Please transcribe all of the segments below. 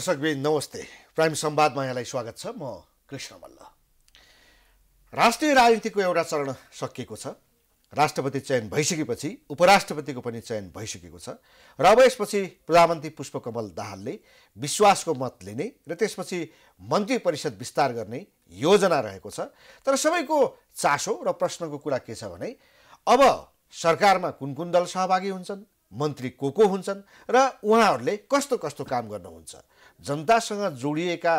दर्शकबिन नमस्ते प्राइम संवादमा यहाँलाई स्वागत छ म कृष्ण मल्ल राष्ट्रिय राजनीतिको एउटा चरण सकिएको छ राष्ट्रपति चयन भइसकेपछि उपराष्ट्रपतिको पनि चयन भइसकेको छ र अब यसपछि प्रधानमन्त्री पुष्पकमल दाहालले विश्वासको मत लिने र त्यसपछि मन्त्री परिषद विस्तार गर्ने योजना रहेको छ तर सबैको चासो र प्रश्नको कुरा के छ भने अब सरकारमा कुन कुन दल सहभागी हुन्छन् मन्त्री को को हुन्छन् र उहाँहरूले कस्तो कस्तो काम गर्नुहुन्छ जनतासँग जोडिएका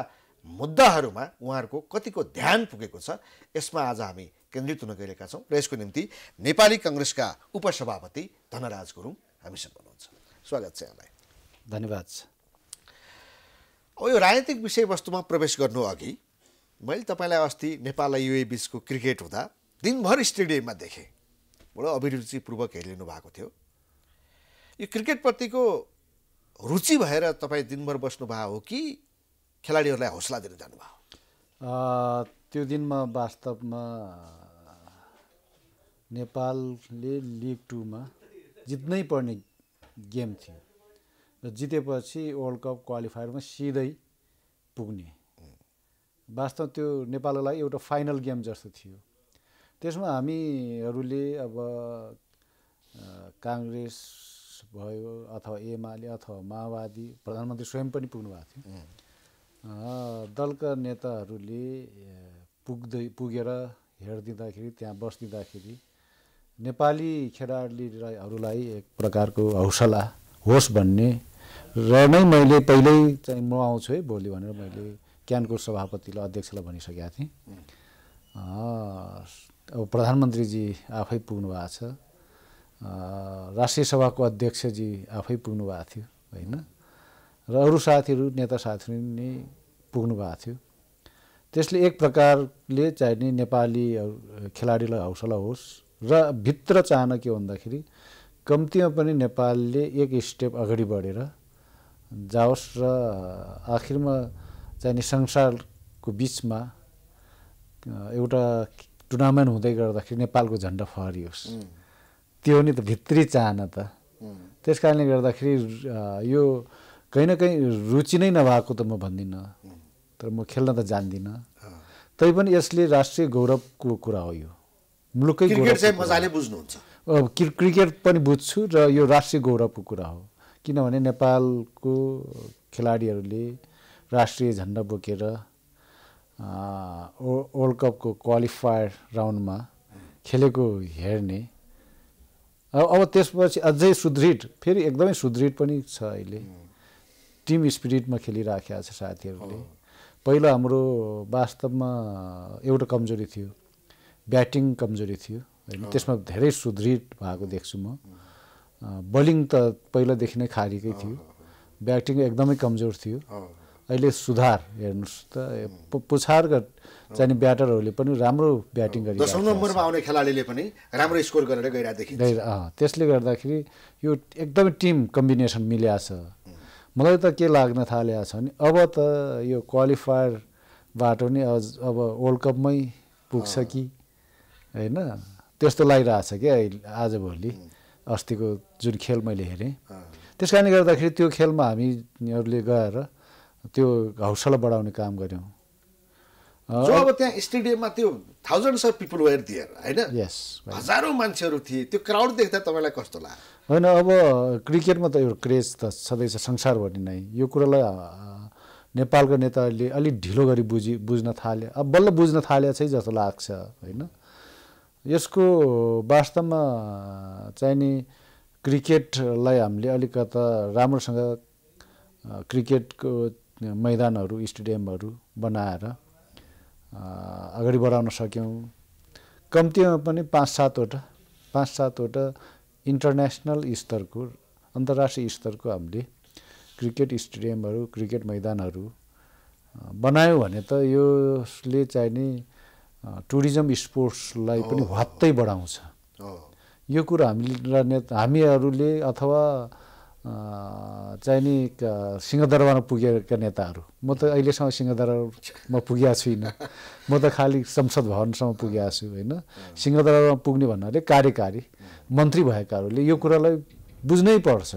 मुद्दाहरूमा उहाँहरूको कतिको ध्यान पुगेको छ यसमा आज हामी केन्द्रित हुन गइरहेका छौँ र यसको निम्ति नेपाली कङ्ग्रेसका उपसभापति धनराज गुरुङ हामीसँग हुनुहुन्छ स्वागत छ यहाँलाई धन्यवाद अब यो राजनीतिक विषयवस्तुमा प्रवेश गर्नु अघि मैले तपाईँलाई अस्ति नेपाल र युए बिचको क्रिकेट हुँदा दिनभर स्टेडियममा देखेँ बडो अभिरुचिपूर्वक हेरिनु भएको थियो यो क्रिकेटप्रतिको रुचि भएर तपाईँ दिनभर बस्नुभएको हो कि खेलाडीहरूलाई हौसला दिन जानुभयो त्यो दिनमा वास्तवमा नेपालले लिग टूमा जित्नै पर्ने गेम थियो र जितेपछि वर्ल्ड कप क्वालिफायरमा सिधै पुग्ने वास्तव त्यो नेपालको लागि एउटा फाइनल गेम जस्तो थियो त्यसमा हामीहरूले अब काङ्ग्रेस भयो अथवा एमाले अथवा माओवादी प्रधानमन्त्री स्वयं पनि पुग्नु भएको थियो दलका नेताहरूले पुग्दै पुगेर हेरिदिँदाखेरि त्यहाँ बसिदिँदाखेरि नेपाली खेलाडीहरूलाई एक प्रकारको हौसला होस् भन्ने र नै मैले पहिल्यै चाहिँ म आउँछु है भोलि भनेर मैले क्यानको सभापतिलाई अध्यक्षलाई भनिसकेका थिएँ अब प्रधानमन्त्रीजी आफै पुग्नु भएको छ राष्ट्रिय सभाको अध्यक्षजी आफै पुग्नु भएको थियो होइन र अरू साथीहरू नेता साथीहरू नै पुग्नु भएको थियो त्यसले एक प्रकारले चाहिने नेपाली खेलाडीलाई हौसला होस् र भित्र चाहना के भन्दाखेरि कम्तीमा पनि नेपालले एक स्टेप अगाडि बढेर जाओस् र आखिरमा चाहिने संसारको बिचमा एउटा टुर्नामेन्ट हुँदै गर्दाखेरि नेपालको झन्डा फहरियोस् त्यो नि त भित्री चाहना त त्यस कारणले गर्दाखेरि यो कहीँ न कहीँ रुचि नै नभएको त म भन्दिनँ तर म खेल्न त जान्दिनँ तैपनि यसले राष्ट्रिय गौरवको कुरा हो यो मुलुकै मजाले बुझ्नुहुन्छ क्रिकेट पनि बुझ्छु र यो राष्ट्रिय गौरवको कुरा हो किनभने नेपालको खेलाडीहरूले राष्ट्रिय झन्डा बोकेर वर्ल्ड कपको क्वालिफायर राउन्डमा खेलेको हेर्ने अब त्यसपछि अझै सुदृढ फेरि एकदमै सुदृढ पनि छ अहिले टिम स्पिरिटमा खेलिराखेको छ साथीहरूले पहिलो हाम्रो वास्तवमा एउटा कमजोरी थियो ब्याटिङ कमजोरी थियो होइन त्यसमा धेरै सुदृढ भएको देख्छु म बलिङ त पहिलादेखि नै खारीकै थियो ब्याटिङ एकदमै कमजोर थियो अहिले सुधार हेर्नुहोस् त पुछारका चाहिँ ब्याटरहरूले पनि राम्रो ब्याटिङ गरे दसौँ नम्बरमा आउने खेलाडीले पनि राम्रो स्कोर गरेर गइरहेको देखिन्छ त्यसले गर्दाखेरि यो एकदमै टिम कम्बिनेसन मिल्या छ मलाई त के लाग्न थाले छ भने अब त यो क्वालिफायरबाट नि अब वर्ल्ड कपमै पुग्छ कि होइन त्यस्तो लागिरहेछ क्या आजभोलि अस्तिको जुन खेल मैले हेरेँ त्यस कारणले गर्दाखेरि त्यो खेलमा हामीहरूले गएर त्यो हौसला बढाउने काम गऱ्यौँ अब त्यहाँ स्टेडियममा त्यो थाउजन्ड्स अफ पिपल वेयर दिएर होइन यस हजारौँ मान्छेहरू थिए त्यो क्राउड देख्दा तपाईँलाई कस्तो लाग्यो होइन अब क्रिकेटमा त एउटा क्रेज त छँदैछ संसारभरि नै यो कुरालाई नेपालको नेताहरूले अलिक ढिलो गरी बुझी बुझ्न थाले अब बल्ल बुझ्न थाले चाहिँ जस्तो लाग्छ होइन यसको वास्तवमा चाहिँ नि क्रिकेटलाई हामीले अलिकता राम्रोसँग क्रिकेटको मैदानहरू स्टेडियमहरू बनाएर अगाडि बढाउन सक्यौँ कम्तीमा पनि पाँच सातवटा पाँच सातवटा इन्टरनेसनल स्तरको अन्तर्राष्ट्रिय स्तरको हामीले क्रिकेट स्टेडियमहरू क्रिकेट मैदानहरू बनायो भने त यसले चाहिने टुरिज्म स्पोर्ट्सलाई पनि वात्तै बढाउँछ यो कुरो हामीलाई हामीहरूले अथवा चाहिँ नि सिंहदरबारमा पुगेका नेताहरू म त अहिलेसम्म सिंहदरबारमा पुगेको छुइनँ म त खालि संसद भवनसम्म पुगेको छु होइन सिंहदरबारमा पुग्ने भन्नाले कार्यकारी मन्त्री भएकाहरूले यो कुरालाई बुझ्नै पर्छ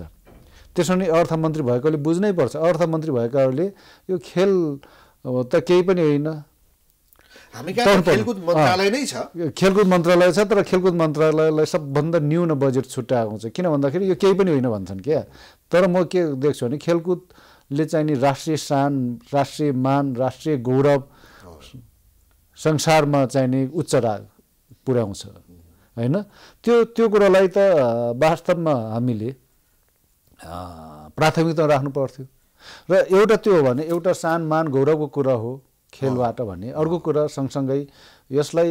त्यसो भने अर्थमन्त्री भएकोले बुझ्नै पर्छ अर्थमन्त्री भएकाहरूले यो खेल त केही पनि होइन खेलकुद मन्त्रालय नै छ खेलकुद मन्त्रालय छ तर खेलकुद मन्त्रालयलाई सबभन्दा न्यून बजेट आएको हुन्छ किन भन्दाखेरि यो केही पनि होइन भन्छन् क्या तर म के देख्छु भने खेलकुदले चाहिँ नि राष्ट्रिय शान राष्ट्रिय मान राष्ट्रिय गौरव संसारमा चाहिँ नि उच्च रा पुर्याउँछ होइन त्यो त्यो कुरालाई त वास्तवमा हामीले प्राथमिकता राख्नु पर्थ्यो र एउटा त्यो हो भने एउटा सान मान गौरवको कुरा हो खेलबाट भन्ने अर्को कुरा सँगसँगै यसलाई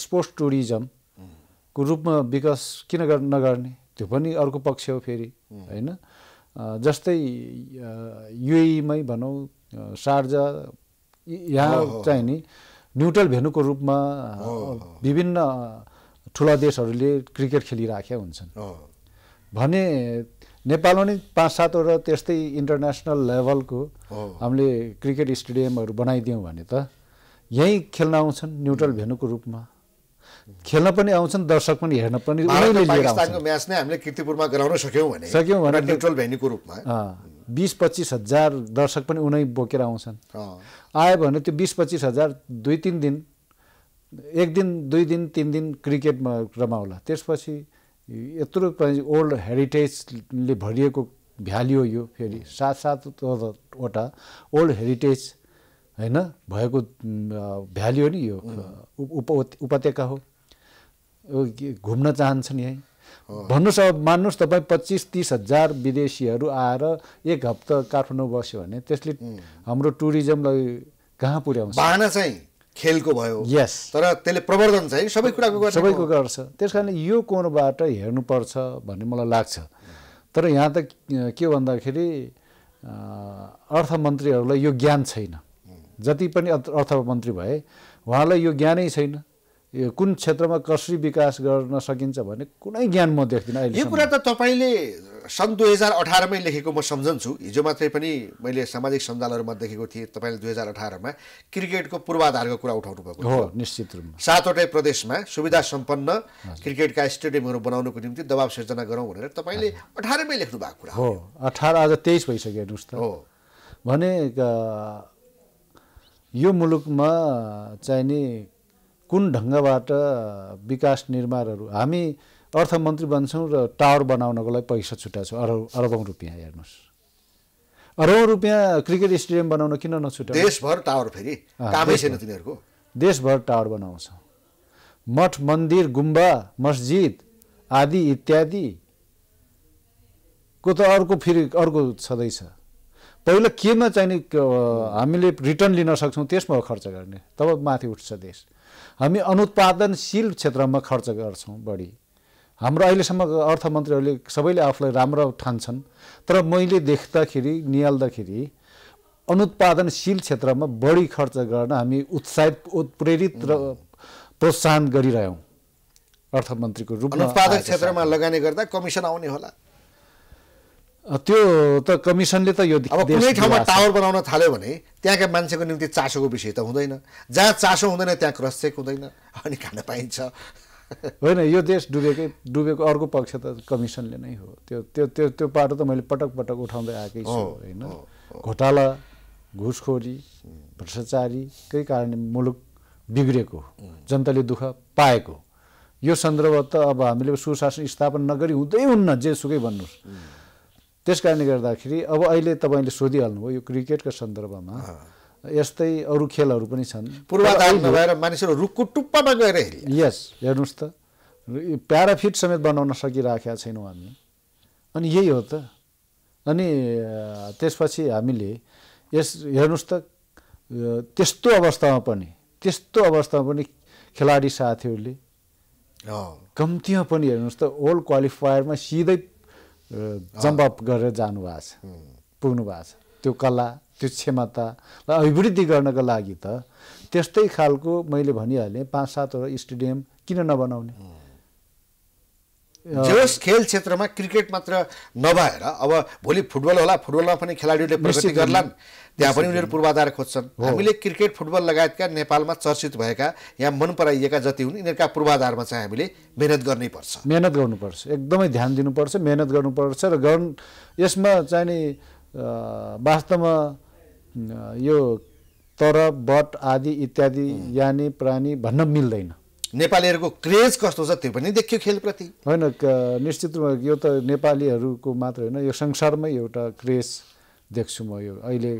स्पोर्ट्स टुरिज्मको रूपमा विकास किन नगर्ने त्यो पनि अर्को पक्ष हो फेरि होइन जस्तै युएमै भनौँ सार्जा यहाँ चाहिँ नि न्युट्रल भेनुको रूपमा विभिन्न ठुला देशहरूले क्रिकेट खेलिराखेका हुन्छन् भने नेपालमा नै पाँच सातवटा त्यस्तै इन्टरनेसनल लेभलको हामीले क्रिकेट स्टेडियमहरू बनाइदियौँ भने त यहीँ खेल्न आउँछन् न्युट्रल भेनुको रूपमा खेल्न पनि आउँछन् दर्शक पनि हेर्न पनि म्याच नै हामीले किर्तिपुरमा गराउन सक्यौँ भने सक्यौँ भने न्युट्रल भेन्यूको रूपमा बिस पच्चिस हजार दर्शक पनि उनै बोकेर आउँछन् आयो भने त्यो बिस पच्चिस हजार दुई तिन दिन एक दिन दुई दिन तिन दिन क्रिकेटमा रमाउला त्यसपछि यत्रो ओल्ड हेरिटेजले भरिएको भ्याली हो यो फेरि सात सातवटा ओल्ड हेरिटेज होइन भएको भ्याली हो नि यो उप उपत्यका हो घुम्न चाहन्छन् यहीँ भन्नुहोस् अब मान्नुहोस् तपाईँ पच्चिस तिस हजार विदेशीहरू आएर एक हप्ता काठमाडौँ बस्यो भने त्यसले हाम्रो टुरिज्मलाई कहाँ पुर्याउँछ चाहिँ खेलको भयो यस तर त्यसले प्रवर्धन चाहिँ सबै कुराको गर्छ सबैको गर्छ त्यस कारण यो कोणबाट हेर्नुपर्छ भन्ने मलाई लाग्छ तर यहाँ त के भन्दाखेरि अर्थमन्त्रीहरूलाई यो ज्ञान छैन जति पनि अर्थमन्त्री भए उहाँलाई यो ज्ञानै छैन यो कुन क्षेत्रमा कसरी विकास गर्न सकिन्छ भने कुनै ज्ञान म देख्दिनँ अहिले यो कुरा त तपाईँले सन् दुई हजार अठारमै लेखेको म सम्झन्छु हिजो मात्रै पनि मैले सामाजिक सञ्जालहरूमा देखेको थिएँ तपाईँले दुई हजार अठारमा क्रिकेटको पूर्वाधारको कुरा उठाउनु भएको हो निश्चित रूपमा सातवटै प्रदेशमा सुविधा सम्पन्न क्रिकेटका स्टेडियमहरू बनाउनुको निम्ति दबाब सिर्जना गरौँ भनेर तपाईँले अठारमै लेख्नु भएको कुरा हो अठार आज तेइस भइसक्यो हेर्नुहोस् त हो भने यो मुलुकमा चाहिने कुन ढङ्गबाट विकास निर्माणहरू हामी अर्थमन्त्री बन्छौँ र टावर बनाउनको लागि पैसा छुट्याएको छौँ अरब अरबौँ रुपियाँ हेर्नुहोस् अरबौँ रुपियाँ क्रिकेट स्टेडियम बनाउन किन नछुट्या देशभर टावर फेरि कामै छैन तिनीहरूको देशभर टावर बनाउँछौँ मठ मन्दिर गुम्बा मस्जिद आदि इत्यादि को त अर्को फेरि अर्को छँदैछ पहिला केमा चाहिने हामीले रिटर्न लिन सक्छौँ त्यसमा खर्च गर्ने तब माथि उठ्छ देश हामी अनुत्पादनशील क्षेत्रमा खर्च गर्छौँ बढी हाम्रो अहिलेसम्मको अर्थमन्त्रीहरूले सबैले आफूलाई राम्रो ठान्छन् तर मैले देख्दाखेरि निहाल्दाखेरि अनुत्पादनशील क्षेत्रमा बढी खर्च गर्न हामी उत्साहित उत्प्रेरित र प्रोत्साहन गरिरह्यौँ अर्थमन्त्रीको रूपमा उत्पादक क्षेत्रमा लगानी गर्दा कमिसन आउने होला त्यो त कमिसनले त यो अब कुनै ठाउँमा टावर बनाउन थाल्यो भने त्यहाँका मान्छेको निम्ति चासोको विषय त हुँदैन जहाँ चासो हुँदैन त्यहाँ क्रस चेक हुँदैन अनि खान पाइन्छ होइन यो देश डुबेकै डुबेको अर्को पक्ष त कमिसनले नै हो त्यो त्यो त्यो त्यो पाटो त मैले पटक पटक उठाउँदै आएकै छु होइन घोटाला घुसखोरी भ्रष्टाचारीकै कारणले मुलुक बिग्रेको जनताले दुःख पाएको यो सन्दर्भ त अब हामीले सुशासन स्थापन नगरी हुँदै हुन्न जे सुकै भन्नुहोस् त्यस कारणले गर्दाखेरि अब अहिले तपाईँले सोधिहाल्नुभयो यो क्रिकेटको सन्दर्भमा यस्तै अरू खेलहरू पनि छन् पूर्वाधार नभएर मानिसहरू रुखको टुप्पामा गएर यस हेर्नुहोस् त प्याराफिट समेत बनाउन सकिराखेका छैनौँ हामी अनि यही हो त अनि त्यसपछि हामीले यस हेर्नुहोस् त त्यस्तो अवस्थामा पनि त्यस्तो अवस्थामा पनि खेलाडी साथीहरूले कम्तीमा पनि हेर्नुहोस् त ओल्ड क्वालिफायरमा सिधै जम्प गरेर जानुभएको छ पुग्नु भएको छ त्यो कला त्यो क्षमतालाई अभिवृद्धि गर्नको लागि त त्यस्तै खालको मैले भनिहालेँ पाँच सातवटा स्टेडियम किन नबनाउने जस खेल क्षेत्रमा क्रिकेट मात्र नभएर अब भोलि फुटबल होला फुटबलमा पनि खेलाडीहरूले प्रगति गर्लान् त्यहाँ पनि उनीहरू पूर्वाधार खोज्छन् हामीले क्रिकेट फुटबल लगायतका नेपालमा चर्चित भएका यहाँ मन पराइएका जति हुन् यिनीहरूका पूर्वाधारमा चाहिँ हामीले मेहनत गर्नै पर्छ मेहनत गर्नुपर्छ एकदमै ध्यान दिनुपर्छ मेहनत गर्नुपर्छ र गर्नु यसमा चाहिँ नि वास्तवमा यो तर बट आदि इत्यादि यानी प्राणी भन्न मिल्दैन नेपालीहरूको क्रेज कस्तो छ त्यो पनि देखियो खेलप्रति होइन निश्चित रूपमा यो त नेपालीहरूको मात्र होइन यो संसारमै एउटा क्रेज देख्छु म यो अहिले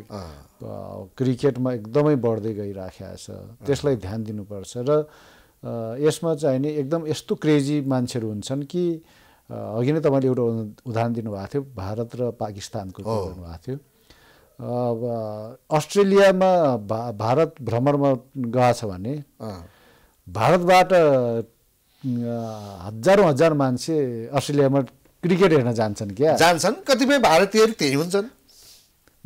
क्रिकेटमा एकदमै बढ्दै गइराखेको छ त्यसलाई ध्यान दिनुपर्छ र यसमा चाहिँ नि एकदम यस्तो क्रेजी मान्छेहरू हुन्छन् कि अघि नै तपाईँले एउटा उदाहरण दिनुभएको थियो भारत र पाकिस्तानको भन्नुभएको थियो अब अस्ट्रेलियामा भा भारत भ्रमणमा गएको छ भने भारतबाट हजारौँ हजार मान्छे अस्ट्रेलियामा क्रिकेट हेर्न जान्छन् क्या जान्छन् कतिपय भारतीयहरू त्यही हुन्छन्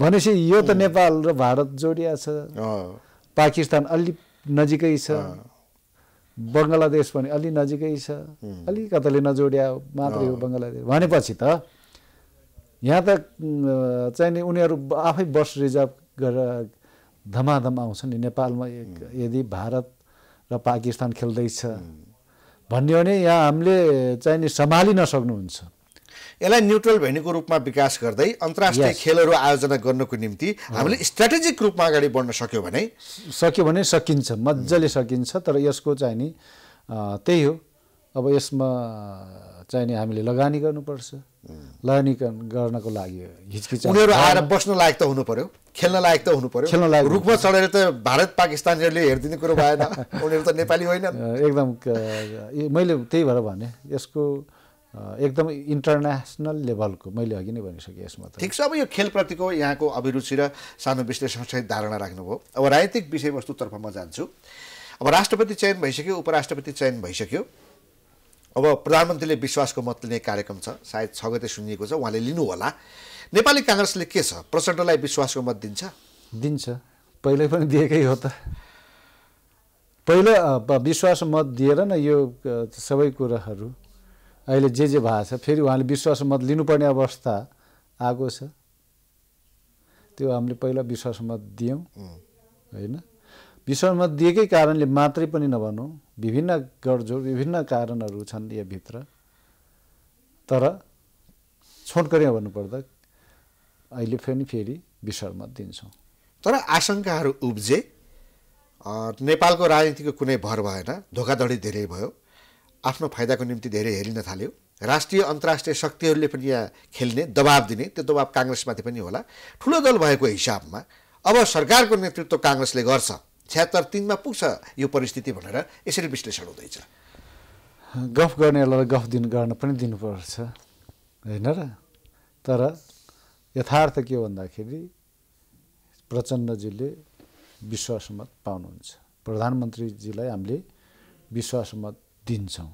भनेपछि यो त नेपाल र भारत जोडिया छ पाकिस्तान अलि नजिकै छ बङ्गलादेश पनि अलि नजिकै छ अलिकताले नजोडिया मात्रै हो बङ्गलादेश भनेपछि त यहाँ त चाहिँ नि उनीहरू आफै बस रिजर्भ गरेर धमाधम आउँछन् नि नेपालमा यदि भारत र पाकिस्तान खेल्दैछ भन्यो भने यहाँ हामीले चाहिँ नि सम्हालिन सक्नुहुन्छ यसलाई न्युट्रल भेन्यूको रूपमा विकास गर्दै अन्तर्राष्ट्रिय yes. खेलहरू आयोजना गर्नको निम्ति हामीले स्ट्राटेजिक रूपमा अगाडि बढ्न सक्यो भने सक्यो भने सकिन्छ मजाले सकिन्छ तर यसको चाहिँ नि त्यही हो अब यसमा चाहिँ नि हामीले लगानी गर्नुपर्छ लगानी गर्नको लागि हिचकिच उनीहरू आएर बस्न लायक त हुनु पर्यो खेल्न लायक त हुनु पर्यो खेल्न लायक रुखमा चढेर त भारत पाकिस्तानीहरूले हेरिदिने कुरो भएन उनीहरू त नेपाली होइन एकदम मैले त्यही भएर भने यसको एकदम इन्टरनेसनल लेभलको मैले अघि नै भनिसकेँ यसमा ठिक छ अब यो खेलप्रतिको यहाँको अभिरुचि र सानो विश्लेषणसहित धारणा राख्नुभयो अब राजनीतिक विषयवस्तुतर्फ म जान्छु अब राष्ट्रपति चयन भइसक्यो उपराष्ट्रपति चयन भइसक्यो अब प्रधानमन्त्रीले विश्वासको मत लिने कार्यक्रम छ सायद छ गते सुनिएको छ उहाँले लिनु होला नेपाली काङ्ग्रेसले के छ प्रचण्डलाई विश्वासको मत दिन्छ दिन्छ पहिल्यै पनि दिएकै हो त पहिला विश्वास मत दिएर न यो सबै कुराहरू अहिले जे जे भएको छ फेरि उहाँले विश्वास मत लिनुपर्ने अवस्था आएको छ त्यो हामीले पहिला विश्वास मत दियौँ होइन विश्वास मत दिएकै कारणले मात्रै पनि नभनौँ विभिन्न गडजोड विभिन्न कारणहरू छन् यहाँभित्र तर छोटकरीमा भन्नुपर्दा अहिले फेरि फेरि विसरमा दिन्छौँ तर आशङ्काहरू उब्जे नेपालको राजनीतिको कुनै भर भएन धोकाधडी धेरै भयो आफ्नो फाइदाको निम्ति धेरै हेरिन थाल्यो राष्ट्रिय अन्तर्राष्ट्रिय शक्तिहरूले पनि यहाँ खेल्ने दबाब दिने त्यो दबाब काङ्ग्रेसमाथि पनि होला ठुलो दल भएको हिसाबमा अब सरकारको नेतृत्व काङ्ग्रेसले गर्छ छ्यात्तर तिनमा पुग्छ यो परिस्थिति भनेर यसरी विश्लेषण हुँदैछ गफ गर्नेहरूलाई गफ दिन गर्न पनि दिनुपर्छ होइन र तर यथार्थ के भन्दाखेरि प्रचण्डजीले विश्वास मत पाउनुहुन्छ प्रधानमन्त्रीजीलाई हामीले विश्वासमत मत दिन्छौँ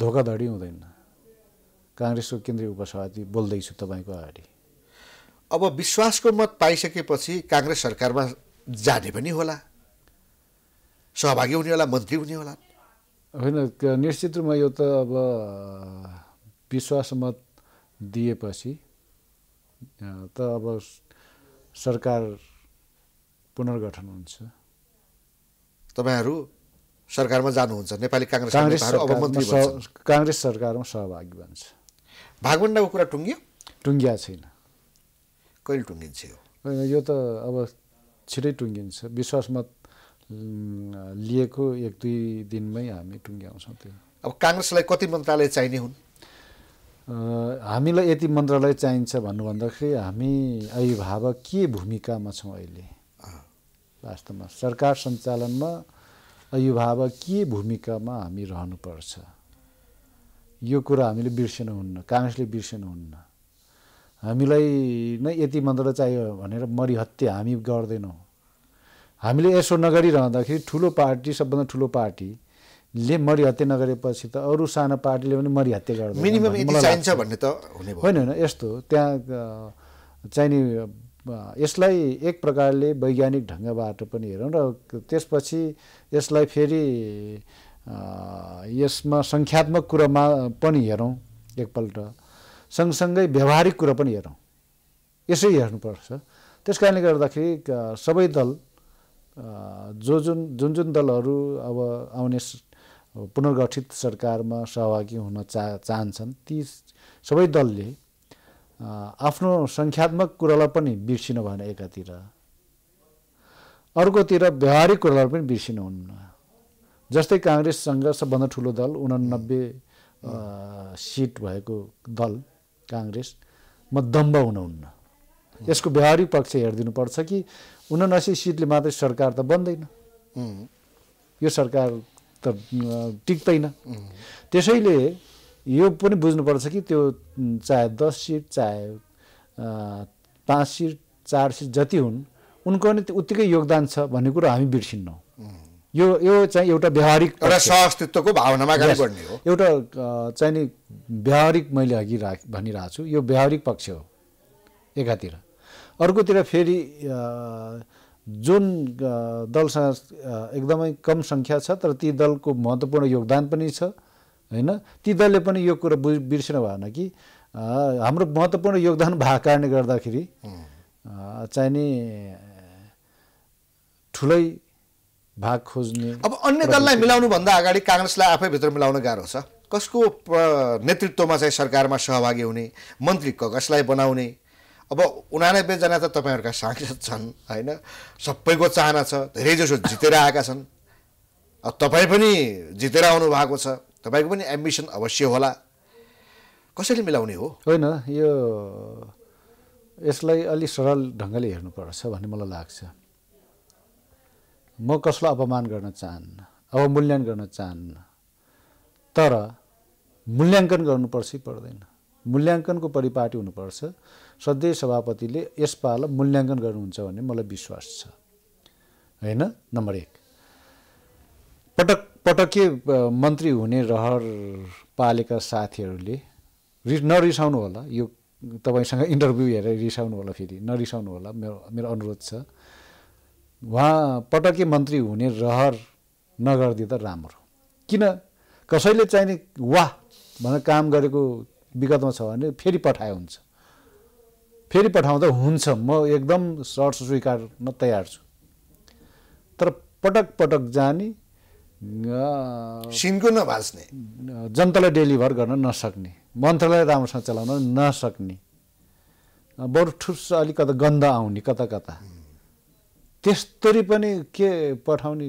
धोकाधडी हुँदैन काङ्ग्रेसको केन्द्रीय उपसभापति बोल्दैछु तपाईँको अगाडि अब विश्वासको मत पाइसकेपछि काङ्ग्रेस सरकारमा जाने पनि होला सहभागी हुने होला मन्त्री हुने होला होइन निश्चित रूपमा यो त अब विश्वासमत दिएपछि त अब सरकार पुनर्गठन हुन्छ तपाईँहरू सरकारमा जानुहुन्छ नेपाली काङ्ग्रेस काङ्ग्रेस काङ्ग्रेस सरकारमा सहभागी बन्छ भागभन्डाको कुरा टुङ्गियो टुङ्गिया छैन कहिले टुङ्गिन्छ यो त अब छिटै टुङ्गिन्छ विश्वास मत लिएको एक दुई दिनमै हामी टुङ्ग्याउँछौँ त्यो अब काङ्ग्रेसलाई कति मन्त्रालय चाहिने हुन् हामीलाई यति मन्त्रालय चाहिन्छ भन्नुभन्दाखेरि हामी अभिभावक के भूमिकामा छौँ अहिले वास्तवमा सरकार सञ्चालनमा अभिभावक के भूमिकामा हामी रहनुपर्छ यो कुरा हामीले बिर्सिनु हुन्न काङ्ग्रेसले बिर्सिनु हुन्न हामीलाई नै यति मन्त्रालय चाहियो भनेर मरिहत्या हामी गर्दैनौँ हामीले यसो नगरिरहँदाखेरि ठुलो पार्टी सबभन्दा ठुलो पार्टी ले मरिहत्या नगरेपछि त अरू साना पार्टीले पनि मरिहत्या गर्दैन मिनिमम चाहिन्छ भन्ने त हुने होइन होइन यस्तो त्यहाँ चाहिने यसलाई एक प्रकारले वैज्ञानिक ढङ्गबाट पनि हेरौँ र त्यसपछि यसलाई फेरि यसमा सङ्ख्यात्मक कुरामा पनि हेरौँ एकपल्ट सँगसँगै व्यवहारिक कुरा पनि हेरौँ यसै हेर्नुपर्छ त्यस कारणले गर्दाखेरि सबै दल जो जुन जुन जुन दलहरू अब आउने पुनर्गठित सरकारमा सहभागी हुन चा चाहन्छन् ती सबै दलले आफ्नो सङ्ख्यात्मक कुरालाई पनि बिर्सिनु भएन एकातिर अर्कोतिर व्यवहारिक कुरालाई पनि बिर्सिनु हुन्न जस्तै काङ्ग्रेससँग सबभन्दा ठुलो दल उनानब्बे सिट भएको दल काङ्ग्रेस म दम्ब हुनुहुन्न यसको व्यवहारिक पक्ष पर्छ कि उनासी सिटले मात्रै सरकार त बन्दैन यो सरकार त टिक्दैन त्यसैले यो पनि बुझ्नुपर्छ कि त्यो चाहे दस सिट चाहे पाँच सिट चार सिट जति हुन् उनको पनि उत्तिकै योगदान छ भन्ने कुरो हामी बिर्सिन्नौँ यो यो चाहिँ एउटा व्यवहारिक एउटा सहअस्तित्वको भावनामा बढ्ने हो एउटा चाहिँ नि व्यवहारिक मैले अघि राख भनिरहेको छु यो व्यवहारिक पक्ष हो एकातिर अर्कोतिर फेरि जुन दलसँग एकदमै कम सङ्ख्या छ तर ती दलको महत्त्वपूर्ण योगदान पनि छ होइन ती दलले पनि यो कुरो बुझ बिर्सिनु भएन कि हाम्रो महत्त्वपूर्ण योगदान भएको कारणले गर्दाखेरि नि ठुलै भाग खोज्ने अब अन्य दललाई मिलाउनुभन्दा अगाडि काङ्ग्रेसलाई आफैभित्र मिलाउन गाह्रो छ कसको नेतृत्वमा चाहिँ सरकारमा सहभागी हुने मन्त्री कसलाई बनाउने अब उनानब्बेजना त तपाईँहरूका सांसद छन् होइन सबैको चाहना छ धेरैजसो जितेर आएका छन् अब तपाईँ पनि जितेर आउनु भएको छ तपाईँको पनि एम्बिसन अवश्य होला कसरी मिलाउने हो होइन यो यसलाई अलि सरल ढङ्गले हेर्नुपर्छ भन्ने मलाई लाग्छ म कसलाई अपमान गर्न चाहन्न अवमूल्याङ्कन गर्न चाहन्न तर मूल्याङ्कन गर्नुपर्छ कि पर्दैन मूल्याङ्कनको परिपाटी हुनुपर्छ सधैँ सभापतिले यसपाल मूल्याङ्कन गर्नुहुन्छ भन्ने मलाई विश्वास छ होइन नम्बर एक पटक पटक्कै मन्त्री हुने रहर पालेका साथीहरूले रि नरिसाउनु होला यो तपाईँसँग इन्टरभ्यू हेरेर रिसाउनु होला फेरि नरिसाउनु होला मेरो मेरो अनुरोध छ उहाँ पटक्कै मन्त्री हुने रहर नगरिदिँदा राम्रो किन कसैले चाहिने वाह भनेर काम गरेको विगतमा छ भने फेरि पठाए हुन्छ फेरि पठाउँदा हुन्छ म एकदम सर्ट स्वीकार्न तयार छु तर पटक पटक जाने सिन्को नभाँच्ने जनतालाई डेलिभर गर्न नसक्ने मन्त्रालय राम्रोसँग चलाउन नसक्ने बरु ठुस अलिक कता गन्ध आउने कता कता त्यस्तरी पनि के पठाउने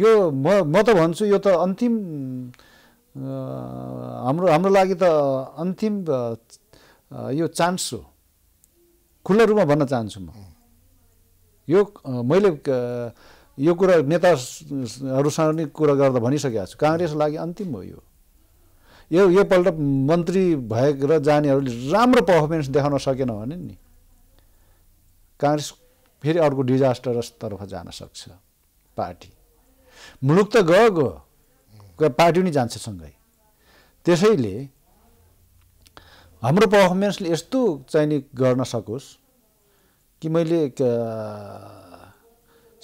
यो म म त भन्छु यो त अन्तिम हाम्रो हाम्रो लागि त अन्तिम यो चान्स हो खुल्ला रूपमा भन्न चाहन्छु म यो मैले यो कुरा नेताहरूसँग नै कुरा गर्दा भनिसकेको छु काङ्ग्रेस लागि अन्तिम हो यो यो योपल्ट मन्त्री भएर जानेहरूले राम्रो पर्फर्मेन्स देखाउन सकेन भने नि काङ्ग्रेस फेरि अर्को डिजास्टरसतर्फ जान सक्छ पार्टी मुलुक त गयो गयो पार्टी नै जान्छ सँगै त्यसैले हाम्रो पर्फर्मेन्सले यस्तो चाहिने गर्न सकोस् कि मैले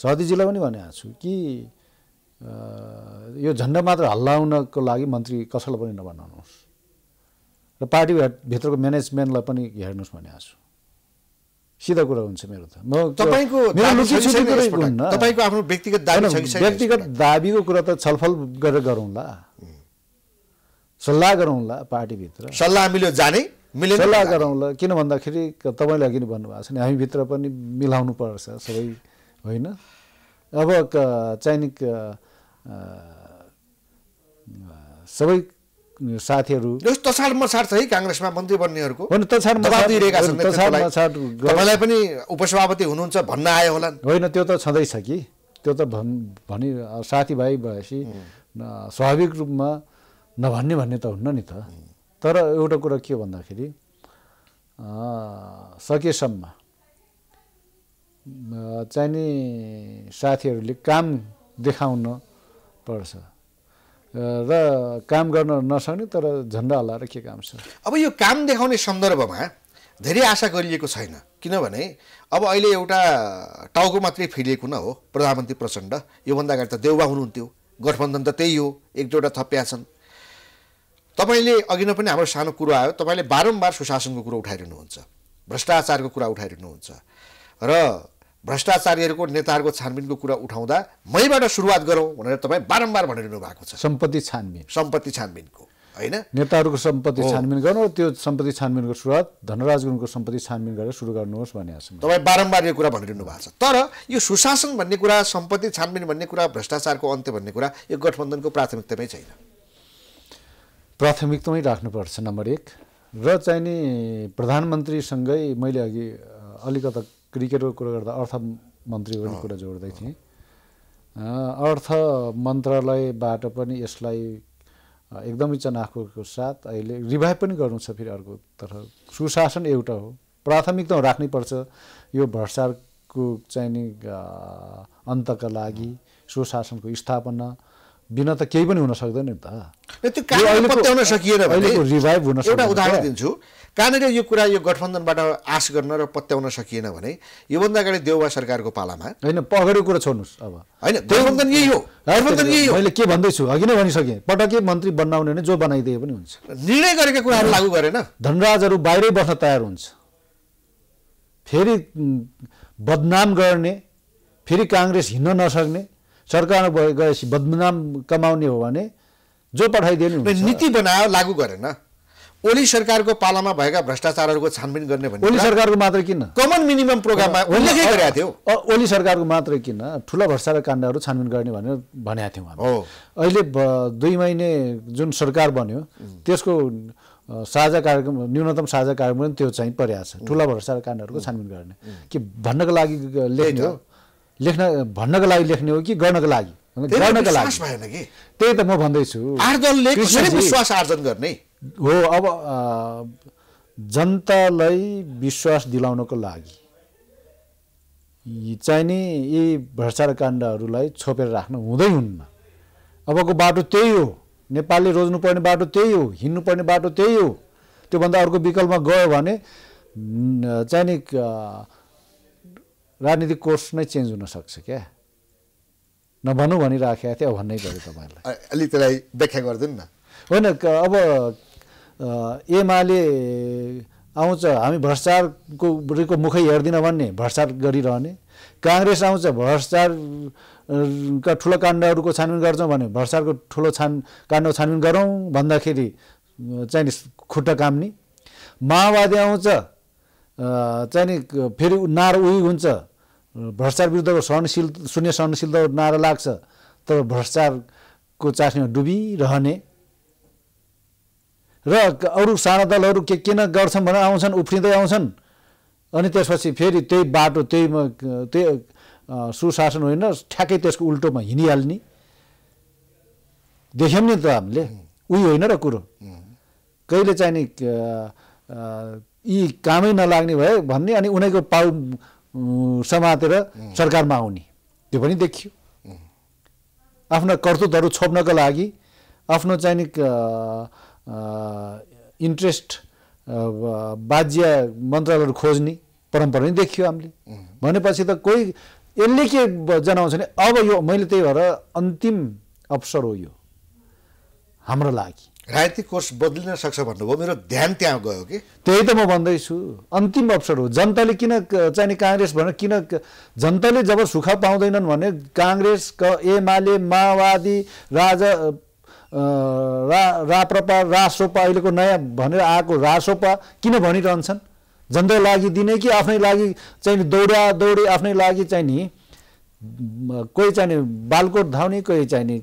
सहदीजीलाई पनि भनेको छु कि यो झन्डा मात्र हल्लाउनको लागि मन्त्री कसैलाई पनि नबनाउनुहोस् र पार्टी भित्रको म्यानेजमेन्टलाई पनि हेर्नुहोस् भनेको छु सिधा कुरा हुन्छ मेरो त म तपाईँको आफ्नो व्यक्तिगत दाबीको कुरा त छलफल गरेर गरौँला सल्लाह गरौँला पार्टीभित्र सल्लाह मिल्यो जाने मिले सल्लाह गरौँला किन भन्दाखेरि तपाईँले अघि नै भन्नुभएको छ नि हामीभित्र पनि मिलाउनु पर्छ सबै होइन अब चाहिने सबै साथीहरू तछाड मछाड छ है काङ्ग्रेसमा मन्त्री बन्नेहरूको तपाईँलाई पनि उपसभापति हुनुहुन्छ भन्न आयो होला होइन त्यो त छँदैछ कि त्यो त भन् भनि साथीभाइ भएपछि स्वाभाविक रूपमा नभन्ने भन्ने त हुन्न नि त तर एउटा कुरा के भन्दाखेरि सकेसम्म चाहिने साथीहरूले काम देखाउन पर्छ र काम गर्न नसक्ने तर झन्डा हल्लाएर के काम छ अब यो काम देखाउने सन्दर्भमा धेरै आशा गरिएको छैन किनभने अब अहिले एउटा टाउको मात्रै फिरिएको न हो प्रधानमन्त्री प्रचण्ड योभन्दा अगाडि त देउबा हुनुहुन्थ्यो गठबन्धन त त्यही हो एक दुईवटा थप्या छन् तपाईँले अघि नै पनि हाम्रो सानो कुरो आयो तपाईँले बारम्बार सुशासनको कुरो उठाइरहनुहुन्छ भ्रष्टाचारको कुरा उठाइरहनुहुन्छ र भ्रष्टाचारीहरूको नेताहरूको छानबिनको कुरा उठाउँदा मैबाट सुरुवात गरौँ भनेर तपाईँ बारम्बार भनिरहनु भएको छ सम्पत्ति छानबिन सम्पत्ति छानबिनको होइन नेताहरूको सम्पत्ति छानबिन गर्नु त्यो सम्पत्ति छानबिनको सुरुवात धनराज गुरुङको सम्पत्ति छानबिन गरेर सुरु गर्नुहोस् भने तपाईँ बारम्बार यो कुरा भनिरहनु भएको छ तर यो सुशासन भन्ने कुरा सम्पत्ति छानबिन भन्ने कुरा भ्रष्टाचारको अन्त्य भन्ने कुरा यो गठबन्धनको प्राथमिकतामै छैन प्राथमिकतामै राख्नुपर्छ नम्बर एक र चाहिँ चाहिने प्रधानमन्त्रीसँगै मैले अघि अलिकता क्रिकेटको कुरा गर्दा अर्थमन्त्रीको पनि कुरा जोड्दै थिएँ अर्थ मन्त्रालयबाट पनि यसलाई एकदमै चनाखोको साथ अहिले रिभाइभ पनि गर्नु छ फेरि अर्को तर्फ सुशासन एउटा हो प्राथमिकता पर्छ यो भ्रष्टाचारको चाहिने अन्तका लागि सुशासनको स्थापना बिना त केही पनि हुन सक्दैन नि त त्यो पत्याउन सकिएन भने रिभाइभ हुन एउटा उदाहरण दिन्छु कहाँनिर यो कुरा यो गठबन्धनबाट आश गर्न र पत्याउन सकिएन भने योभन्दा अगाडि देउवा सरकारको पालामा होइन अगाडि कुरा छोड्नुहोस् अब होइन गठबन्धन यही हो गठबन्धन यही हो मैले के भन्दैछु अघि नै भनिसकेँ पटकै मन्त्री बनाउने भने जो बनाइदिए पनि हुन्छ निर्णय गरेका कुराहरू लागू गरेन धनराजहरू बाहिरै बस्न तयार हुन्छ फेरि बदनाम गर्ने फेरि काङ्ग्रेस हिँड्न नसक्ने सरकारमा भए गएपछि बदनाम कमाउने हो भने जो पठाइदियो नि नीति बनायो लागु गरेन ओली सरकारको पालामा भएका भ्रष्टाचारहरूको छानबिन गर्ने भने ओली सरकारको मात्र किन कमन मिनिमम प्रोग्राममा उल्लेखै गरेका थियौँ ओली सरकारको मात्र किन ठुला भ्रष्टाचार काण्डहरू छानबिन गर्ने भनेर भनेका थियौँ हामी अहिले दुई महिने जुन सरकार बन्यो त्यसको साझा कार्यक्रम न्यूनतम साझा कार्यक्रम पनि त्यो चाहिँ परेको छ ठुला भ्रष्टाचार काण्डहरूको छानबिन गर्ने कि भन्नको लागि लेख्यो लेख्न भन्नको लागि लेख्ने हो कि गर्नको लागि गर्नको लागि भएन कि त्यही त म भन्दैछु विश्वास आर्जन गर्ने हो अब जनतालाई विश्वास दिलाउनको लागि चाहिँ नि यी भ्रष्टाचार काण्डहरूलाई छोपेर राख्नु हुँदै हुन्न अबको बाटो त्यही हो नेपालले रोज्नुपर्ने बाटो त्यही हो हिँड्नुपर्ने बाटो त्यही हो त्योभन्दा अर्को विकल्पमा गयो भने चाहिँ नि राजनीतिक कोर्स नै चेन्ज हुनसक्छ क्या नभनौँ भनिराखेको थियो अब भन्नै पऱ्यो तपाईँहरूलाई अलिक त्यसलाई व्याख्या गरिदिनु न होइन अब एमाले आउँछ हामी भ्रष्टाचारको मुखै हेर्दिनँ भन्ने भ्रष्टाचार गरिरहने काङ्ग्रेस आउँछ भ्रष्टाचार का ठुलो काण्डहरूको छानबिन गर्छौँ भने भ्रष्टाचारको ठुलो छान काण्ड छानबिन गरौँ भन्दाखेरि चाहिँ खुट्टा काम्ने माओवादी आउँछ चाहिँ नि फेरि नारा उही हुन्छ भ्रष्टाचार विरुद्धको सहनशील शून्य सहनशील त नारा लाग्छ तर भ्रष्टाचारको चासनीमा डुबिरहने र अरू साना दलहरू के किन गर्छन् भनेर आउँछन् उफ्रिँदै आउँछन् अनि त्यसपछि फेरि त्यही बाटो त्यहीमा त्यही सुशासन होइन ठ्याक्कै त्यसको उल्टोमा हिँडिहाल्ने देख्यौँ नि त हामीले उही होइन र कुरो कहिले चाहिँ नि यी कामै नलाग्ने भए भन्ने अनि उनीहरूको पाउ समातेर सरकारमा आउने त्यो पनि देखियो आफ्ना कर्तुतहरू छोप्नको लागि आफ्नो चाहिने इन्ट्रेस्ट बाज्य मन्त्रालयहरू खोज्ने परम्परा नै देखियो हामीले भनेपछि त कोही यसले के जनाउँछ भने अब यो मैले त्यही भएर अन्तिम अवसर हो यो हाम्रो लागि राजनीतिक कोर्स बदलिन सक्छ भन्नुभयो मेरो ध्यान त्यहाँ गयो कि त्यही त म भन्दैछु अन्तिम अवसर हो जनताले किन चाहिने काङ्ग्रेस भनेर किन जनताले जब सुख पाउँदैनन् भने काङ्ग्रेस क एमाले माओवादी राजा रा राप्रपा रासोपा अहिलेको नयाँ भनेर आएको रासोपा किन भनिरहन्छन् जनताको लागि दिने कि आफ्नै लागि चाहिँ दौडा दौडी आफ्नै लागि चाहिँ नि कोही चाहिने बालकोट धाउने कोही चाहिने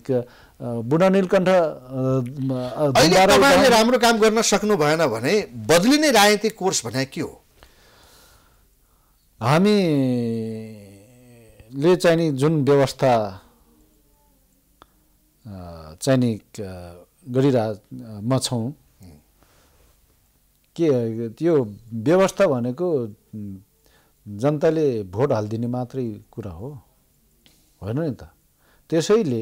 बुढा नीलकण्ठ तपाईँले राम्रो काम गर्न सक्नु भएन भने बदलिने राजनीतिक कोर्स भने के हो हामीले चाहिँ नि जुन व्यवस्था चाहिने गरिरह म छौँ के त्यो व्यवस्था भनेको जनताले भोट हालिदिने मात्रै कुरा हो होइन नि त त्यसैले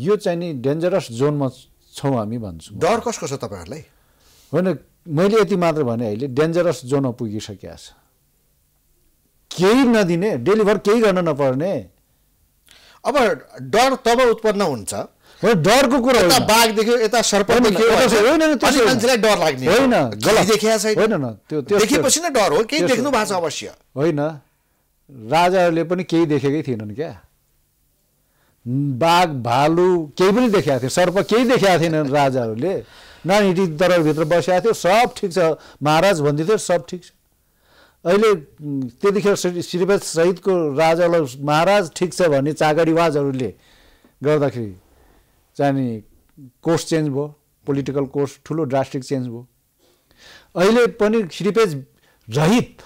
यो चाहिँ नि डेन्जरस जोनमा छौँ हामी भन्छौँ डर कसको छ तपाईँहरूलाई होइन मैले यति मात्र भने अहिले डेन्जरस जोनमा पुगिसकेको छ केही नदिने डेलिभर केही गर्न नपर्ने अब डर तब उत्पन्न हुन्छ डरको कुरा बाघ देख्यो यता सर्प देख्यो मान्छेलाई डर लाग्ने होइन होइन न त्यो देखेपछि नै डर हो केही देख्नु भएको अवश्य होइन राजाहरूले पनि केही देखेकै थिएनन् क्या बाघ भालु केही पनि देखाएको थियो सर्प केही देखाएको थिएन राजाहरूले नानीटी दरबारभित्र बसेको थियो सब ठिक छ महाराज भन्दै सब ठिक छ अहिले त्यतिखेर श्रीपद सहितको राजालाई महाराज ठिक छ भन्ने चागडीवाजहरूले गर्दाखेरि चाहिँ नि कोर्स चेन्ज भयो पोलिटिकल कोर्स ठुलो ड्रास्टिक चेन्ज भयो अहिले पनि श्रीपेज रहित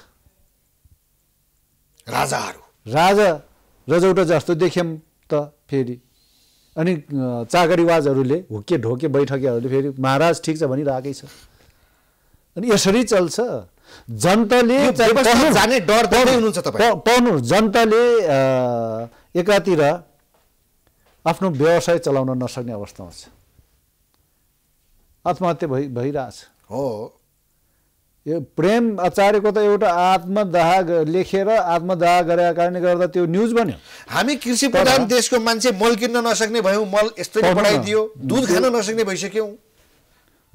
राजाहरू राजा रजौटा जस्तो देख्यौँ त फेरि अनि चाकरीवाजहरूले हुक्के ढोके बैठकेहरूले फेरि महाराज ठिक छ भनिरहेकै छ अनि यसरी चल्छ जनताले जाने डर पाउनु जनताले एकातिर आफ्नो व्यवसाय चलाउन नसक्ने अवस्थामा छ आत्महत्या भइ भइरहेछ हो यो प्रेम आचार्यको त एउटा आत्मदाह लेखेर आत्मदाह गरेका कारणले गर्दा त्यो न्युज बन्यो हामी कृषि प्रधान देशको मान्छे मल किन्न नसक्ने भयौँ मल यस्तै बढाइदियो दुध खान नसक्ने भइसक्यौँ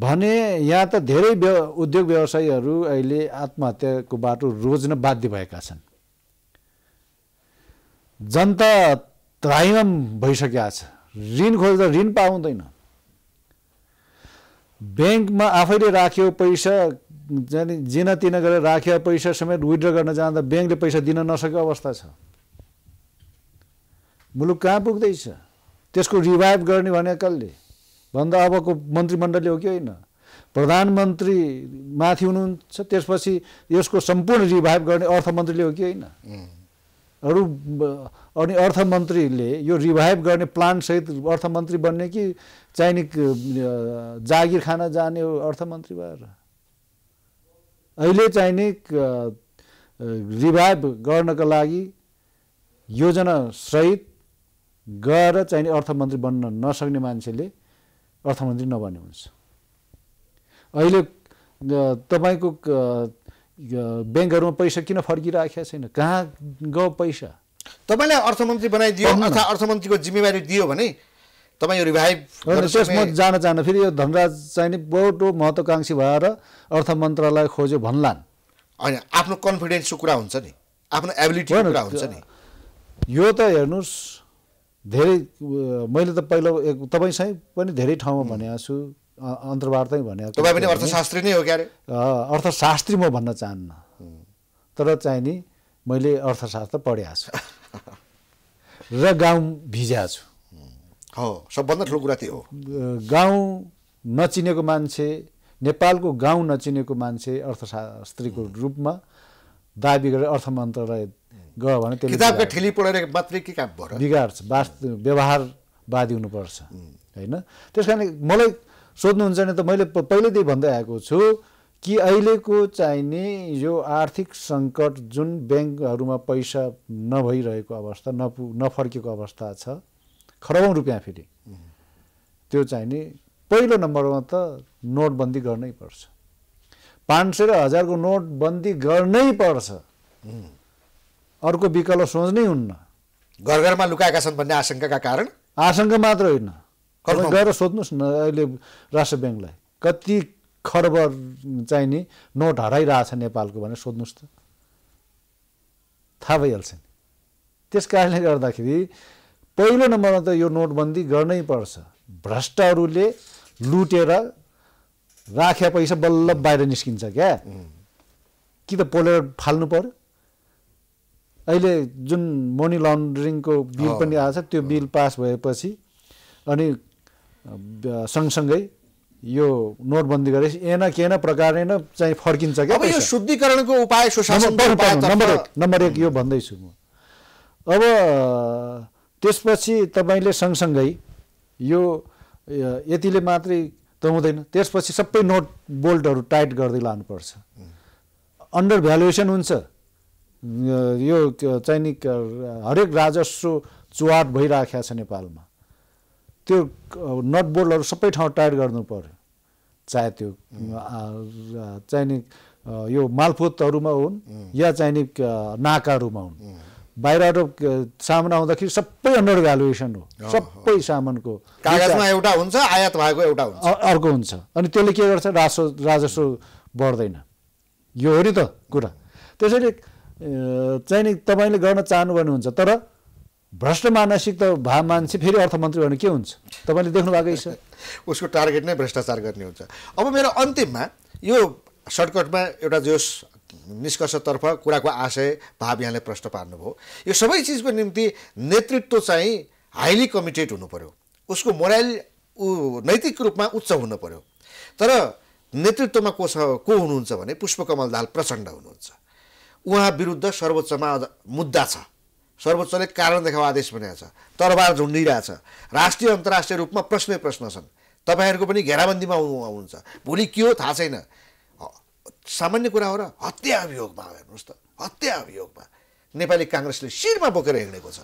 भने यहाँ त धेरै उद्योग व्यवसायीहरू अहिले आत्महत्याको बाटो रोज्न बाध्य भएका छन् जनता त्राइम भइसकेका छ ऋण खोज्दा ऋण पाउँदैन ब्याङ्कमा आफैले राख्यो पैसा जाने जिनातिना गरेर राखेर पैसा समेत विड्र गर्न जाँदा ब्याङ्कले पैसा दिन नसकेको अवस्था छ मुलुक कहाँ पुग्दैछ त्यसको रिभाइभ गर्ने भने कसले भन्दा अबको मन्त्रीमण्डलले हो कि होइन प्रधानमन्त्री माथि हुनुहुन्छ त्यसपछि यसको सम्पूर्ण रिभाइभ गर्ने अर्थमन्त्रीले हो कि होइन अरू अनि अर्थमन्त्रीले यो रिभाइभ गर्ने प्लानसहित अर्थमन्त्री बन्ने कि चाहिने जागिर खान जाने हो अर्थमन्त्री भएर अहिले चाहिँ चाहिने रिभाइभ गर्नका लागि योजनासहित गएर चाहिने अर्थमन्त्री बन्न नसक्ने मान्छेले अर्थमन्त्री नबन्ने हुन्छ अहिले तपाईँको ब्याङ्कहरूमा पैसा किन फर्किराखेको छैन कहाँ गयो पैसा तपाईँलाई अर्थमन्त्री बनाइदियो अर्थमन्त्रीको जिम्मेवारी दियो भने तपाईँ यो रिभाइभ म जान चाहन्न फेरि यो धनराज चाहिँ नि बडो महत्त्वकाङ्क्षी भएर अर्थ मन्त्रालय खोज्यो भन्लान् होइन आफ्नो कन्फिडेन्सको कुरा हुन्छ नि आफ्नो एबिलिटी कुरा हुन्छ नि यो त हेर्नुहोस् धेरै मैले त पहिलो तपाईँसँगै पनि धेरै ठाउँमा भनेको छु अन्तर्वार्तै भने तपाईँ पनि अर्थशास्त्री नै हो क्यारे अर्थशास्त्री म भन्न चाहन्न तर चाहिँ नि मैले अर्थशास्त्र पढिहाल्छु छु र गाउँ भिजाएको छु हो सबभन्दा ठुलो कुरा त्यही हो गाउँ नचिनेको मान्छे नेपालको गाउँ नचिनेको मान्छे अर्थशास्त्रीको रूपमा दाबी गरेर अर्थ मन्त्रालय गयो भने त्यसले किताबको ठेली पढेर मात्रै के काम भयो बिगार्छ व्यवहारवादी हुनुपर्छ होइन त्यस कारणले मलाई सोध्नुहुन्छ भने त मैले पहिल्यैदेखि भन्दै आएको छु कि अहिलेको चाहिने यो आर्थिक सङ्कट जुन ब्याङ्कहरूमा पैसा नभइरहेको अवस्था नपु नफर्किएको अवस्था छ खरबौँ रुपियाँ फेरि त्यो चाहिँ नि पहिलो नम्बरमा त नोटबन्दी गर्नै पर्छ पाँच सय र हजारको नोटबन्दी गर्नै पर्छ अर्को विकल्प सोच्नै हुन्न घर घरमा लुकाएका छन् भन्ने आशंकाका कारण आशंका मात्र होइन गएर सोध्नुहोस् न अहिले राष्ट्र ब्याङ्कलाई कति खर्ब चाहिँ नि नोट हराइरहेछ नेपालको भनेर सोध्नुहोस् त थाहा भइहाल्छ नि त्यस कारणले गर्दाखेरि पहिलो नम्बरमा त यो नोटबन्दी गर्नै पर्छ भ्रष्टहरूले लुटेर राखे पैसा बल्ल बाहिर निस्किन्छ क्या कि त पोलेर फाल्नु पर्यो अहिले जुन मनी लन्ड्रिङको बिल पनि आएछ त्यो बिल पास भएपछि अनि सँगसँगै यो नोटबन्दी गरेपछि एन केन प्रकारले नै चाहिँ फर्किन्छ क्या शुद्धिकरणको उपाय नम्बर एक नम्बर एक यो भन्दैछु म अब त्यसपछि तपाईँले सँगसँगै यो यतिले मात्रै त हुँदैन त्यसपछि सबै नोट बोल्टहरू टाइट गर्दै लानुपर्छ अन्डर भ्यालुएसन हुन्छ यो चाहिँ हरेक राजस्व चुवाट भइराखेको छ नेपालमा त्यो नट बोल्टहरू सबै ठाउँ टाइट गर्नु पर्यो चाहे त्यो चाहिने यो मालपोतहरूमा हुन् या चाहिने नाकाहरूमा हुन् बाहिरबाट सामान आउँदाखेरि सबै अन्डर भ्यालुएसन हो सबै सामानको कागजमा एउटा हुन्छ आयात भएको एउटा हुन्छ अर्को हुन्छ अनि त्यसले के गर्छ राजस्व राजस्व बढ्दैन यो हो नि त कुरा त्यसैले चाहिँ नि तपाईँले गर्न चाहनुपर्ने हुन्छ तर भ्रष्ट मानसिक त भा मान्छे फेरि अर्थमन्त्री भने के हुन्छ तपाईँले देख्नु भएकै छ उसको टार्गेट नै भ्रष्टाचार गर्ने हुन्छ अब मेरो अन्तिममा यो सर्टकटमा एउटा जोस निष्कर्षतर्फ कुराको आशय भाव यहाँले प्रश्न पार्नुभयो यो सबै चिजको निम्ति नेतृत्व चाहिँ हाइली कमिटेड हुनु पऱ्यो उसको मोराल ऊ नैतिक रूपमा उच्च हुनु पऱ्यो तर नेतृत्वमा को छ को हुनुहुन्छ भने पुष्पकमल दाल प्रचण्ड हुनुहुन्छ उहाँ विरुद्ध सर्वोच्चमा मुद्दा छ सर्वोच्चले कारण देखाउ आदेश बनाएको छ तरबार झुन्डिरहेछ राष्ट्रिय अन्तर्राष्ट्रिय रूपमा प्रश्नै प्रश्न छन् तपाईँहरूको पनि घेराबन्दीमा हुनुहुन्छ भोलि के हो थाहा छैन सामान्य कुरा हो र हत्या अभियोगमा हेर्नुहोस् त हत्या अभियोगमा नेपाली काङ्ग्रेसले शिरमा बोकेर हिँडेको छ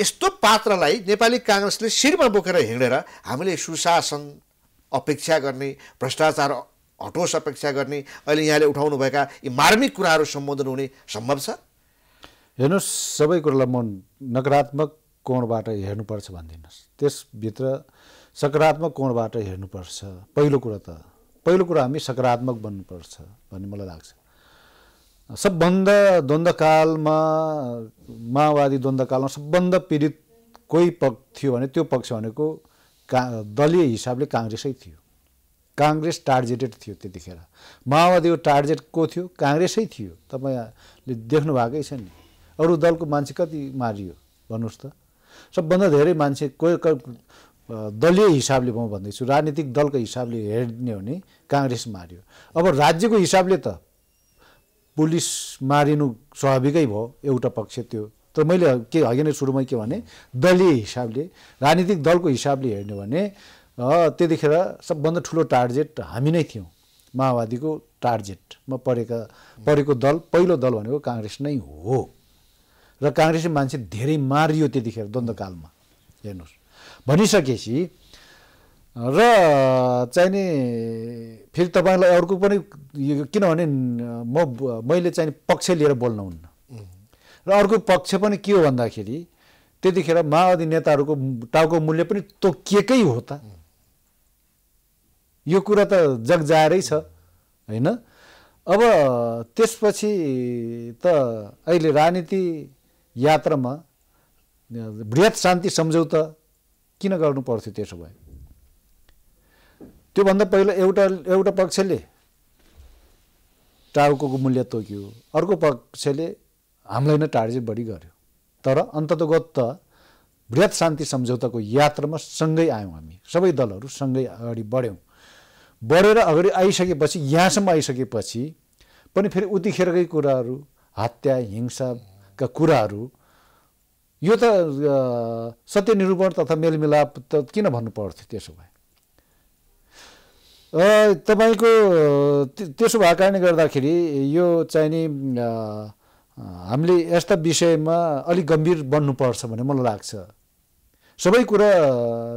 यस्तो पात्रलाई नेपाली काङ्ग्रेसले शिरमा बोकेर हिँडेर हामीले सुशासन अपेक्षा गर्ने भ्रष्टाचार हटोस् अपेक्षा गर्ने अहिले यहाँले उठाउनुभएका यी मार्मिक कुराहरू सम्बोधन हुने सम्भव छ हेर्नुहोस् सबै कुरालाई म नकारात्मक कोणबाट हेर्नुपर्छ भनिदिनुहोस् त्यसभित्र सकारात्मक कोणबाट हेर्नुपर्छ पहिलो कुरा त पहिलो कुरा हामी सकारात्मक बन्नुपर्छ भन्ने मलाई लाग्छ सबभन्दा द्वन्द्वकालमा माओवादी द्वन्द्वकालमा सबभन्दा पीडित कोही पक्ष थियो भने त्यो पक्ष भनेको का दलीय हिसाबले काङ्ग्रेसै थियो काङ्ग्रेस टार्गेटेड थियो त्यतिखेर माओवादीको टार्गेट को थियो काङ्ग्रेसै थियो तपाईँले देख्नु भएकै छ नि अरू दलको मान्छे कति मारियो भन्नुहोस् त सबभन्दा धेरै मान्छे कोही दलीय हिसाबले म भन्दैछु राजनीतिक दलको हिसाबले हेर्ने हो भने काङ्ग्रेस मार्यो अब राज्यको हिसाबले त पुलिस मारिनु स्वाभाविकै भयो एउटा पक्ष त्यो तर मैले के अघि सुरुमा के भने दलीय हिसाबले राजनीतिक दलको हिसाबले हेर्ने भने त्यतिखेर सबभन्दा ठुलो टार्गेट हामी नै थियौँ माओवादीको टार्गेटमा परेका परेको दल पहिलो दल भनेको काङ्ग्रेस नै हो र काङ्ग्रेसले मान्छे धेरै मारियो त्यतिखेर द्वन्द्वकालमा हेर्नुहोस् भनिसकेपछि र चाहिँ नि फेरि तपाईँलाई अर्को पनि किनभने म मैले चाहिँ पक्ष लिएर हुन्न र अर्को पक्ष पनि के हो भन्दाखेरि त्यतिखेर माओवादी नेताहरूको टाउको मूल्य पनि तोकिएकै हो त यो कुरा त जगजाएरै छ होइन अब त्यसपछि त अहिले राजनीति यात्रामा वृहत शान्ति सम्झौता किन गर्नु पर्थ्यो त्यसो भए त्योभन्दा पहिला एउटा एउटा पक्षले टाउको मूल्य तोक्यो अर्को पक्षले हामीलाई नै टार्जेट बढी गर्यो तर अन्ततगत त वृहत शान्ति सम्झौताको यात्रामा सँगै आयौँ हामी सबै दलहरू सँगै अगाडि बढ्यौँ बढेर अगाडि आइसकेपछि यहाँसम्म आइसकेपछि पनि फेरि उतिखेरकै कुराहरू हत्या हिंसाका कुराहरू यो त सत्य निरूपण तथा मेलमिलाप त किन भन्नु पर्थ्यो त्यसो भए तपाईँको त्यसो भएको कारणले गर्दाखेरि यो चाहिने हामीले यस्ता विषयमा अलिक गम्भीर बन्नुपर्छ भन्ने मलाई लाग्छ सबै कुरा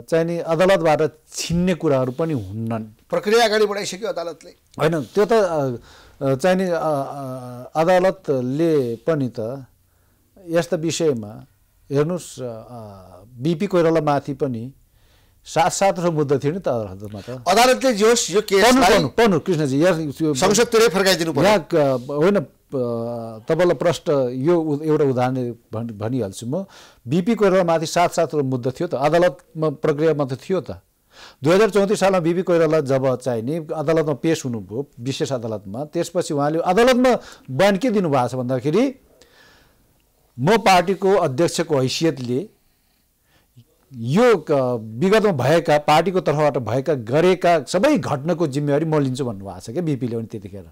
चाहिने अदालतबाट छिन्ने कुराहरू पनि हुन्नन् प्रक्रिया अगाडि बढाइसक्यो अदालतले होइन त्यो त चाहिने अदालतले पनि त यस्ता विषयमा हेर्नुहोस् बिपी कोइराला माथि पनि सात सात र मुद्दा थियो नि त अदालतमा त अदालतले जोस् यो केस कृष्णजी यहाँ संसदतिरै फर्काइदिनु पर्यो यहाँ होइन तपाईँलाई प्रश्न यो एउटा उदाहरण भनिहाल्छु म बिपी कोइराला माथि सात सात र मुद्दा थियो त अदालतमा प्रक्रियामा त थियो त दुई हजार चौतिस सालमा बिपी कोइराला जब चाहिने अदालतमा पेस हुनुभयो विशेष अदालतमा त्यसपछि उहाँले अदालतमा बयान के दिनुभएको छ भन्दाखेरि म पार्टीको अध्यक्षको हैसियतले यो विगतमा भएका पार्टीको तर्फबाट भएका गरेका सबै घटनाको जिम्मेवारी म लिन्छु भन्नुभएको छ क्या बिपीले पनि त्यतिखेर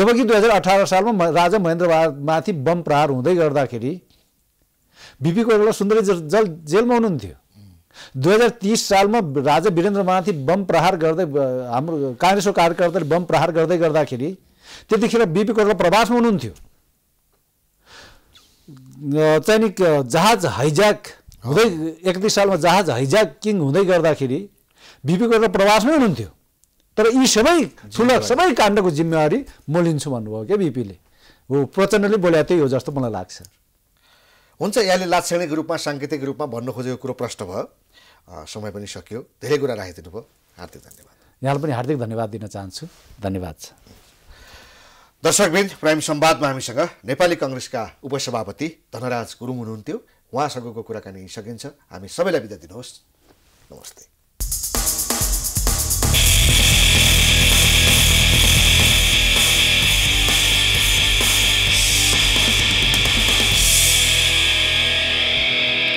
जबकि दुई हजार अठार सालमा राजा महेन्द्रमाथि बम प्रहार हुँदै गर्दाखेरि बिपी कोइराला सुन्दरी जल जेलमा हुनुहुन्थ्यो दुई हजार तिस सालमा राजा वीरेन्द्रमाथि बम प्रहार गर्दै हाम्रो काङ्ग्रेसको कार्यकर्ताले बम प्रहार गर्दै गर्दाखेरि त्यतिखेर बिपी कोइराला प्रवासमा हुनुहुन्थ्यो चाहिँ नि जहाज हाइज्याक हुँदै एकतिस सालमा जहाज किङ हुँदै गर्दाखेरि बिपी कोइराला प्रवासमै हुनुहुन्थ्यो तर यी सबै ठुला सबै काण्डको जिम्मेवारी म लिन्छु भन्नुभयो क्या बिपीले हो प्रचण्डले बोल्या त्यही हो जस्तो मलाई लाग्छ हुन्छ यहाँले लाक्षणिक रूपमा साङ्केतिक रूपमा भन्नु खोजेको कुरो प्रश्न भयो समय पनि सकियो धेरै कुरा राखिदिनु भयो हार्दिक धन्यवाद यहाँलाई पनि हार्दिक धन्यवाद दिन चाहन्छु धन्यवाद छ दर्शकबिन्द प्राइम सम्वादमा हामीसँग नेपाली कङ्ग्रेसका उपसभापति धनराज गुरुङ हुनुहुन्थ्यो उहाँसँगको कुराकानी सकिन्छ हामी सबैलाई बिदा दिनुहोस् नमस्ते